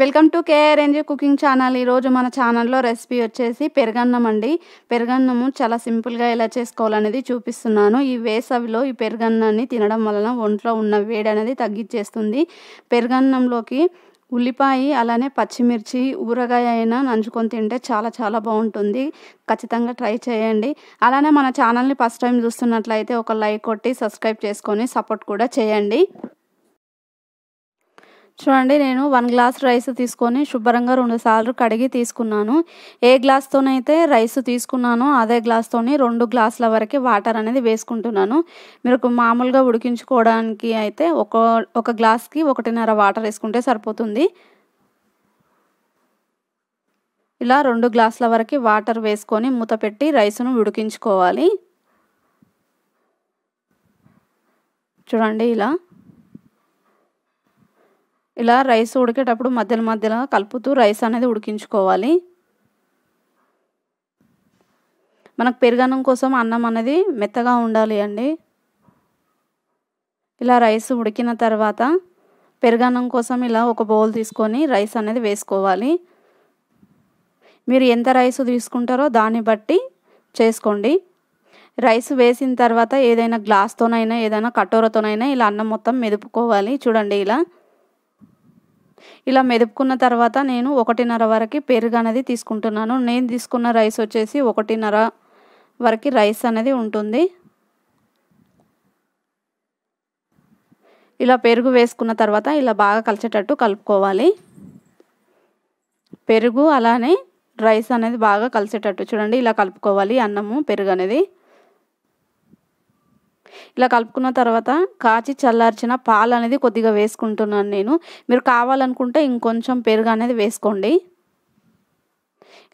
welcome to KR NG cooking channel ఈరోజు మన ఛానల్లో రెసిపీ వచ్చేసి పెరగన్నం అండి పెరగన్నము చాలా సింపుల్గా ఎలా చేసుకోవాలనేది చూపిస్తున్నాను ఈ వేసవిలో ఈ పెరగన్నాన్ని తినడం వలన ఒంట్లో ఉన్న వేడి అనేది తగ్గించేస్తుంది పెరగన్నంలోకి ఉల్లిపాయ అలానే పచ్చిమిర్చి ఊరగాయ అయినా నంచుకొని తింటే చాలా చాలా బాగుంటుంది ఖచ్చితంగా ట్రై చేయండి అలానే మన ఛానల్ని ఫస్ట్ టైం చూస్తున్నట్లయితే ఒక లైక్ కొట్టి సబ్స్క్రైబ్ చేసుకొని సపోర్ట్ కూడా చేయండి చూడండి నేను వన్ గ్లాస్ రైస్ తీసుకొని శుభ్రంగా రెండు సార్లు కడిగి తీసుకున్నాను ఏ గ్లాస్తోనైతే రైస్ తీసుకున్నానో అదే గ్లాస్తోని రెండు గ్లాసుల వరకు వాటర్ అనేది వేసుకుంటున్నాను మీరు మామూలుగా ఉడికించుకోవడానికి అయితే ఒక ఒక గ్లాస్కి ఒకటిన్నర వాటర్ వేసుకుంటే సరిపోతుంది ఇలా రెండు గ్లాసుల వరకు వాటర్ వేసుకొని మూత పెట్టి రైస్ను ఉడికించుకోవాలి చూడండి ఇలా ఇలా రైస్ ఉడికేటప్పుడు మధ్యలో మధ్యలో కలుపుతూ రైస్ అనేది ఉడికించుకోవాలి మనకు పెరుగన్నం కోసం అన్నం అనేది మెత్తగా ఉండాలి అండి ఇలా రైస్ ఉడికిన తర్వాత పెరుగన్నం కోసం ఇలా ఒక బౌల్ తీసుకొని రైస్ అనేది వేసుకోవాలి మీరు ఎంత రైస్ తీసుకుంటారో దాన్ని బట్టి చేసుకోండి రైస్ వేసిన తర్వాత ఏదైనా గ్లాస్తోనైనా ఏదైనా కటోరతోనైనా ఇలా అన్నం మొత్తం మెదుపుకోవాలి చూడండి ఇలా ఇలా మెదుపుకున్న తర్వాత నేను ఒకటిన్నర వరకు పెరుగు అనేది తీసుకుంటున్నాను నేను తీసుకున్న రైస్ వచ్చేసి ఒకటిన్నర వరకు రైస్ అనేది ఉంటుంది ఇలా పెరుగు వేసుకున్న తర్వాత ఇలా బాగా కలిసేటట్టు కలుపుకోవాలి పెరుగు అలానే రైస్ అనేది బాగా కలిసేటట్టు చూడండి ఇలా కలుపుకోవాలి అన్నము పెరుగు అనేది ఇలా కలుపుకున్న తర్వాత కాచి చల్లార్చిన పాలు అనేది కొద్దిగా వేసుకుంటున్నాను నేను మీరు కావాలనుకుంటే ఇంకొంచెం పెరుగు అనేది వేసుకోండి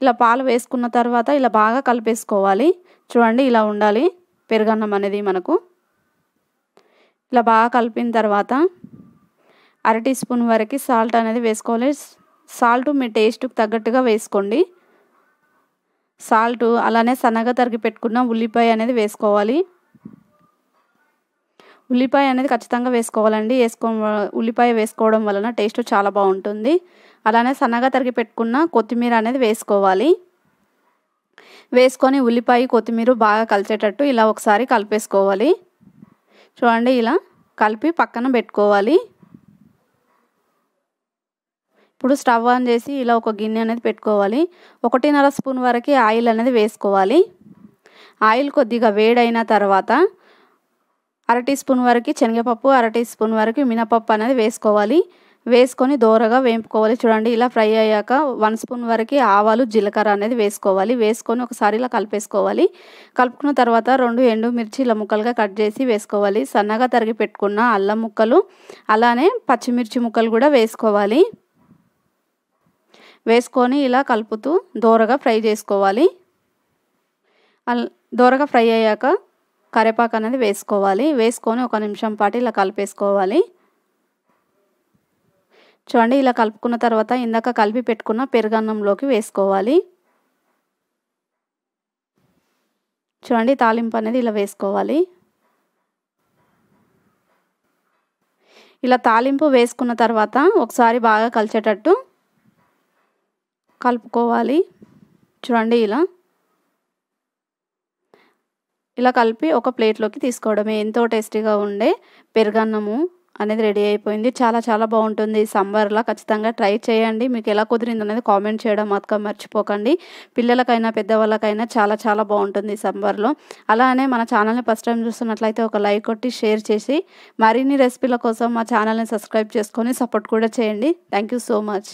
ఇలా పాలు వేసుకున్న తర్వాత ఇలా బాగా కలిపేసుకోవాలి చూడండి ఇలా ఉండాలి పెరుగన్నం అనేది మనకు ఇలా బాగా కలిపిన తర్వాత అర టీ స్పూన్ వరకు సాల్ట్ అనేది వేసుకోవాలి సాల్ట్ మీ టేస్ట్కి తగ్గట్టుగా వేసుకోండి సాల్ట్ అలానే సన్నగా తరిగి పెట్టుకున్న ఉల్లిపాయ అనేది వేసుకోవాలి ఉల్లిపాయ అనేది ఖచ్చితంగా వేసుకోవాలండి వేసుకో ఉల్లిపాయ వేసుకోవడం వలన టేస్ట్ చాలా బాగుంటుంది అలానే సన్నగా తరిగి పెట్టుకున్న కొత్తిమీర అనేది వేసుకోవాలి వేసుకొని ఉల్లిపాయ కొత్తిమీర బాగా కలిసేటట్టు ఇలా ఒకసారి కలిపేసుకోవాలి చూడండి ఇలా కలిపి పక్కన పెట్టుకోవాలి ఇప్పుడు స్టవ్ ఆన్ చేసి ఇలా ఒక గిన్నె అనేది పెట్టుకోవాలి ఒకటిన్నర స్పూన్ వరకు ఆయిల్ అనేది వేసుకోవాలి ఆయిల్ కొద్దిగా వేడైన తర్వాత అర టీ స్పూన్ వరకు శనగపప్పు అర టీ స్పూన్ వరకు మినపప్పు అనేది వేసుకోవాలి వేసుకొని దోరగా వేపుకోవాలి చూడండి ఇలా ఫ్రై అయ్యాక వన్ స్పూన్ వరకు ఆవాలు జీలకర్ర అనేది వేసుకోవాలి వేసుకొని ఒకసారి ఇలా కలిపేసుకోవాలి కలుపుకున్న తర్వాత రెండు ఎండు మిర్చి ఇలా ముక్కలుగా కట్ చేసి వేసుకోవాలి సన్నగా తరిగి పెట్టుకున్న అల్లం ముక్కలు అలానే పచ్చిమిర్చి ముక్కలు కూడా వేసుకోవాలి వేసుకొని ఇలా కలుపుతూ దోరగా ఫ్రై చేసుకోవాలి దోరగా ఫ్రై అయ్యాక కరేపాకు అనేది వేసుకోవాలి వేసుకొని ఒక నిమిషం పాటు ఇలా కలిపేసుకోవాలి చూడండి ఇలా కలుపుకున్న తర్వాత ఇందాక కలిపి పెట్టుకున్న పెరుగన్నంలోకి వేసుకోవాలి చూడండి తాలింపు అనేది ఇలా వేసుకోవాలి ఇలా తాలింపు వేసుకున్న తర్వాత ఒకసారి బాగా కలిసేటట్టు కలుపుకోవాలి చూడండి ఇలా ఇలా కలిపి ఒక ప్లేట్లోకి తీసుకోవడమే ఎంతో టేస్టీగా ఉండే పెరుగన్నము అనేది రెడీ అయిపోయింది చాలా చాలా బాగుంటుంది సమ్మర్లో ఖచ్చితంగా ట్రై చేయండి మీకు ఎలా కుదిరింది అనేది కామెంట్ చేయడం మాత్రం మర్చిపోకండి పిల్లలకైనా పెద్దవాళ్ళకైనా చాలా చాలా బాగుంటుంది సంబర్లో అలానే మన ఛానల్ని ఫస్ట్ టైం చూస్తున్నట్లయితే ఒక లైక్ కొట్టి షేర్ చేసి మరిన్ని రెసిపీల కోసం మా ఛానల్ని సబ్స్క్రైబ్ చేసుకొని సపోర్ట్ కూడా చేయండి థ్యాంక్ యూ సో మచ్